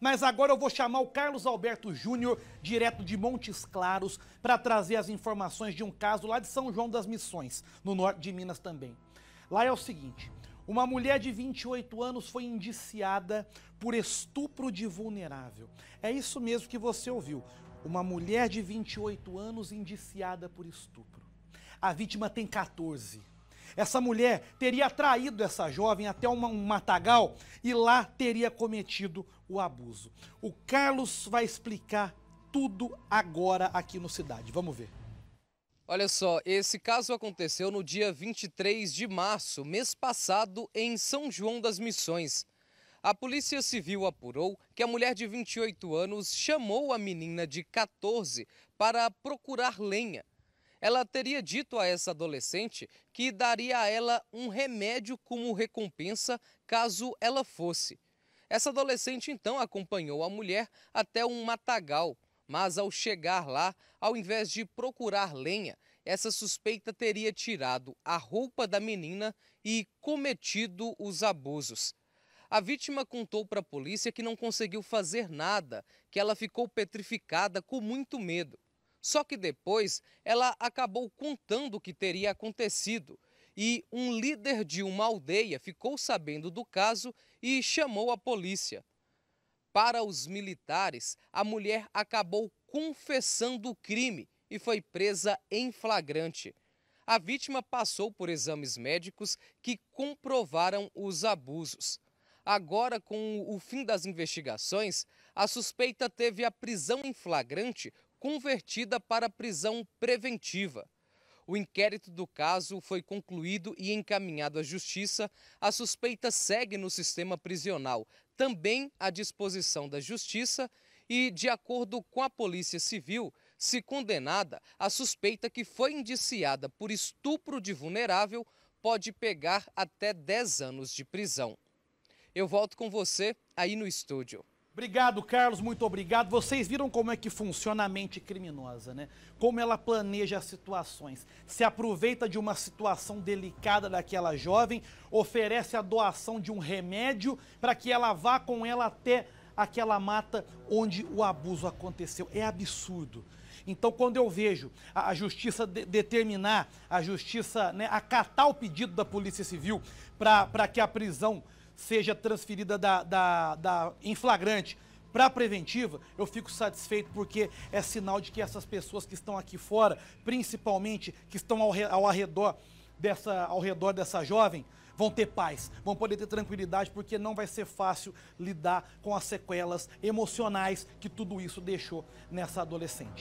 Mas agora eu vou chamar o Carlos Alberto Júnior, direto de Montes Claros, para trazer as informações de um caso lá de São João das Missões, no norte de Minas também. Lá é o seguinte: uma mulher de 28 anos foi indiciada por estupro de vulnerável. É isso mesmo que você ouviu. Uma mulher de 28 anos indiciada por estupro. A vítima tem 14. Essa mulher teria atraído essa jovem até uma, um matagal e lá teria cometido o abuso. O Carlos vai explicar tudo agora aqui no Cidade. Vamos ver. Olha só, esse caso aconteceu no dia 23 de março, mês passado, em São João das Missões. A Polícia Civil apurou que a mulher de 28 anos chamou a menina de 14 para procurar lenha ela teria dito a essa adolescente que daria a ela um remédio como recompensa caso ela fosse. Essa adolescente então acompanhou a mulher até um matagal, mas ao chegar lá, ao invés de procurar lenha, essa suspeita teria tirado a roupa da menina e cometido os abusos. A vítima contou para a polícia que não conseguiu fazer nada, que ela ficou petrificada com muito medo. Só que depois ela acabou contando o que teria acontecido. E um líder de uma aldeia ficou sabendo do caso e chamou a polícia. Para os militares, a mulher acabou confessando o crime e foi presa em flagrante. A vítima passou por exames médicos que comprovaram os abusos. Agora, com o fim das investigações, a suspeita teve a prisão em flagrante convertida para prisão preventiva. O inquérito do caso foi concluído e encaminhado à Justiça. A suspeita segue no sistema prisional, também à disposição da Justiça. E, de acordo com a Polícia Civil, se condenada, a suspeita que foi indiciada por estupro de vulnerável pode pegar até 10 anos de prisão. Eu volto com você aí no estúdio. Obrigado, Carlos, muito obrigado. Vocês viram como é que funciona a mente criminosa, né? Como ela planeja as situações. Se aproveita de uma situação delicada daquela jovem, oferece a doação de um remédio para que ela vá com ela até aquela mata onde o abuso aconteceu. É absurdo. Então, quando eu vejo a, justiça de determinar, a justiça né, acatar o pedido da Polícia Civil para que a prisão seja transferida da, da, da em flagrante para a preventiva, eu fico satisfeito porque é sinal de que essas pessoas que estão aqui fora, principalmente que estão ao, ao, arredor, dessa, ao redor dessa jovem, vão ter paz, vão poder ter tranquilidade, porque não vai ser fácil lidar com as sequelas emocionais que tudo isso deixou nessa adolescente.